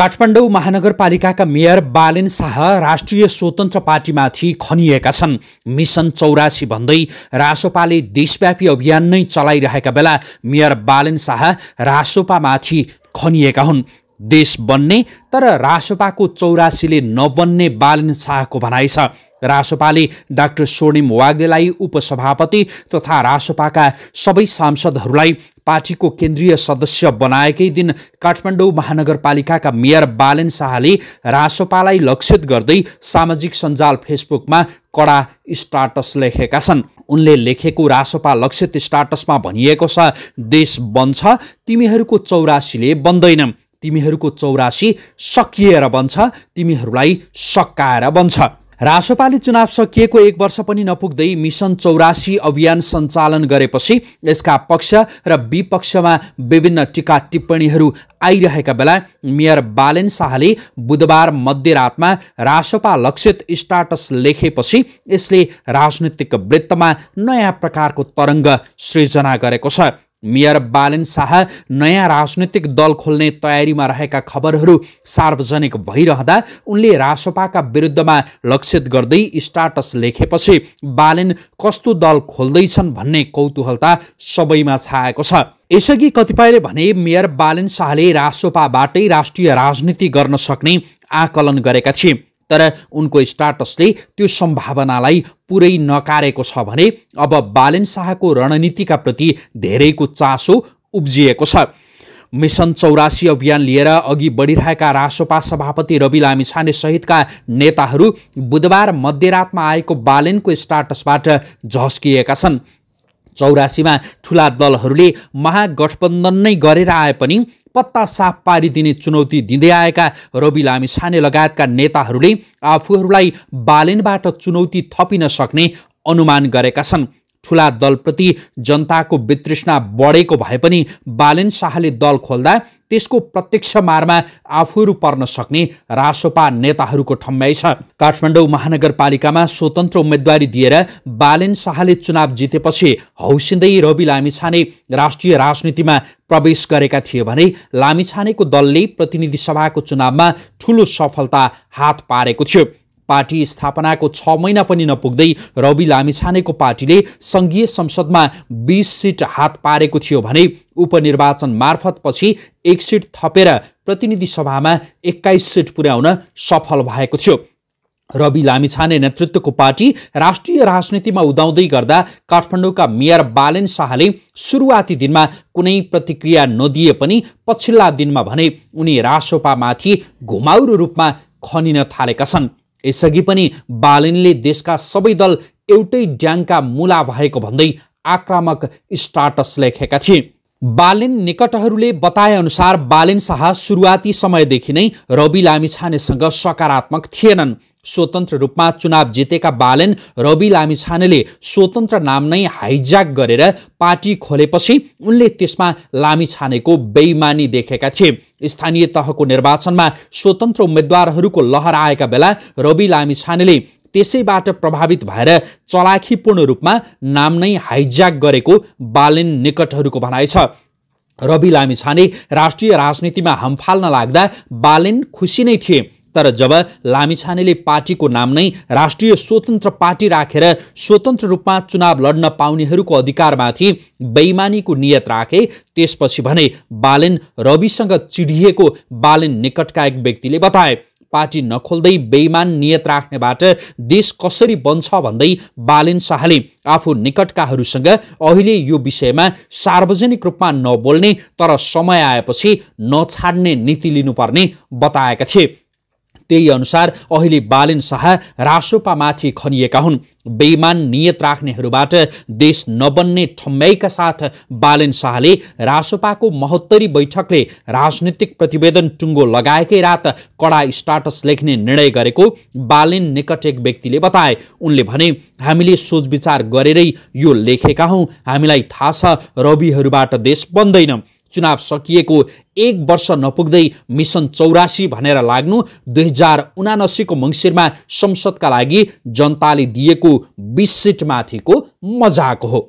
काठमाडौँ महानगरपालिकाका मेयर बालेन शाह राष्ट्रिय स्वतन्त्र पार्टीमाथि खनिएका छन् मिसन चौरासी भन्दै रासोपाले देशव्यापी अभियान नै चलाइरहेका बेला मेयर बालेन शाह रासोपामाथि खनिएका हुन् देश बन्ने तर रासोपाको चौरासीले नबन्ने बालन शाहको भनाइ छ रासोपाले डाक्टर स्वर्णिम वाग्देलाई उपसभापति तथा रासोपाका सबै सांसदहरूलाई पार्टीको केन्द्रीय सदस्य बनाएकै दिन काठमाडौँ महानगरपालिकाका मेयर बालेन शाहले रासोपालाई लक्षित गर्दै सामाजिक सञ्जाल फेसबुकमा कडा स्टाटस लेखेका छन् उनले लेखेको रासोपा लक्षित स्टाटसमा भनिएको छ देश बन्छ तिमीहरूको चौरासीले बन्दैन तिमीहरूको चौरासी सकिएर बन्छ तिमीहरूलाई सकाएर बन्छ रासोपाले चुनाव सकिएको एक वर्ष पनि नपुग्दै मिसन चौरासी अभियान सञ्चालन गरेपछि यसका पक्ष र विपक्षमा विभिन्न टिका टिप्पणीहरू आइरहेका बेला मेयर बालेन शाहले बुधबार मध्यरातमा रासोपा लक्षित स्टाटस लेखेपछि यसले राजनीतिक वृत्तमा नयाँ प्रकारको तरङ्ग सृजना गरेको छ मेयर बालन शाह नयाँ राजनैतिक दल खोल्ने तयारीमा रहेका खबरहरू सार्वजनिक भइरहँदा उनले रासोपाका विरुद्धमा लक्षित गर्दै स्टाटस लेखेपछि बालेन कस्तो दल खोल्दैछन् भन्ने कौतूहलता सबैमा छाएको छ यसअघि कतिपयले भने मेयर बालेन शाहले रासोपाबाटै राष्ट्रिय राजनीति गर्न सक्ने आकलन गरेका थिए तर उनको स्टाटसले त्यो सम्भावनालाई पुरै नकारेको छ भने अब बालेन शाहको रणनीतिका प्रति धेरैको चासो उब्जिएको छ मिसन चौरासी अभियान लिएर अघि बढिरहेका रासोपा सभापति रवि लामिछाने सहितका नेताहरू बुधबार मध्यरातमा आएको बालेनको स्टाटसबाट झस्किएका छन् चौरासीमा ठुला दलहरूले महागठबन्धन नै गरेर आए पनि पत्ता साफ पारिदिने चुनौती दिँदै आएका रवि लामिछाने लगायतका नेताहरूले आफूहरूलाई बालेनबाट चुनौती थपिन सक्ने अनुमान गरेका छन् ठुला दलप्रति जनताको वितृष्णा बढेको भए पनि बालेन शाहले दल खोल्दा त्यसको प्रत्यक्ष मारमा आफूहरू पर्न सक्ने रासोपा नेताहरूको ठम्ब्याइ छ काठमाडौँ महानगरपालिकामा स्वतन्त्र उम्मेद्वारी दिएर बालेन शाहले चुनाव जितेपछि हौसिँदै रवि लामिछाने राष्ट्रिय राजनीतिमा प्रवेश गरेका थिए भने लामिछानेको दलले प्रतिनिधि सभाको चुनावमा ठुलो सफलता हात पारेको थियो पार्टी स्थापनाको छ महिना पनि नपुग्दै रवि लामिछानेको पार्टीले सङ्घीय संसदमा बिस सिट हात पारेको थियो भने उपनिर्वाचन मार्फत पछि एक सिट थपेर प्रतिनिधि सभामा एक्काइस सिट पुर्याउन सफल भएको थियो रवि लामिछाने नेतृत्वको पार्टी राष्ट्रिय राजनीतिमा उदाउँदै गर्दा काठमाडौँका मेयर बालेन शाहले सुरुवाती दिनमा कुनै प्रतिक्रिया नदिए पनि पछिल्ला दिनमा भने उनी रासोपामाथि घुमाउरो रूपमा खनिन थालेका छन् यसअघि पनि बालिनले देशका सबै दल एउटै ड्याङका मुला भएको भन्दै आक्रामक स्टाटस लेखेका थिए बालिन निकटहरूले अनुसार बालिन शाह सुरुवाती समयदेखि नै रवि लामिछानेसँग सकारात्मक थिएनन् स्वतन्त्र रूपमा चुनाव जितेका बालेन रवि लामिछानेले स्वतन्त्र नाम नै हाइज्याक गरेर पार्टी खोलेपछि उनले त्यसमा लामिछानेको बेइमानी देखेका थिए स्थानीय तहको निर्वाचनमा स्वतन्त्र उम्मेद्वारहरूको लहर आएका बेला रवि लामिछानेले त्यसैबाट प्रभावित भएर चलाखीपूर्ण रूपमा नाम नै हाइज्याक गरेको बालेन निकटहरूको भनाइ छ रवि लामिछाने राष्ट्रिय राजनीतिमा हम्फाल्न लाग्दा बालेन खुसी नै थिए तर जब लामिछानेले पार्टीको नाम नै राष्ट्रिय स्वतन्त्र पार्टी राखेर स्वतन्त्र रूपमा चुनाव लड्न पाउनेहरूको अधिकारमाथि बेइमानीको नियत राखे त्यसपछि भने बालेन रविसँग चिडिएको बालेन निकटका एक व्यक्तिले बताए पार्टी नखोल्दै बेइमान नियत राख्नेबाट देश कसरी बन्छ भन्दै बालेन शाहले आफू निकटकाहरूसँग अहिले यो विषयमा सार्वजनिक रूपमा नबोल्ने तर समय आएपछि नछाड्ने नीति लिनुपर्ने बताएका थिए त्यही अनुसार अहिले बालेन शाह रासोपामाथि खनिएका हुन् बेइमान नियत राख्नेहरूबाट देश नबन्ने ठम्ब्याइका साथ बालेन शाहले रासोपाको महोत्तरी बैठकले राजनीतिक प्रतिवेदन टुङ्गो लगाएकै रात कडा स्टाटस लेख्ने निर्णय गरेको बालेन निकट एक व्यक्तिले बताए उनले भने हामीले सोचविचार गरेरै यो लेखेका हौँ हामीलाई थाहा छ रविहरूबाट देश बन्दैन चुनाव सकिएको एक वर्ष नपुग्दै मिसन चौरासी भनेर लाग्नु दुई हजार उनासीको मङ्सिरमा संसदका लागि जनताले दिएको बिस सिटमाथिको मजाक हो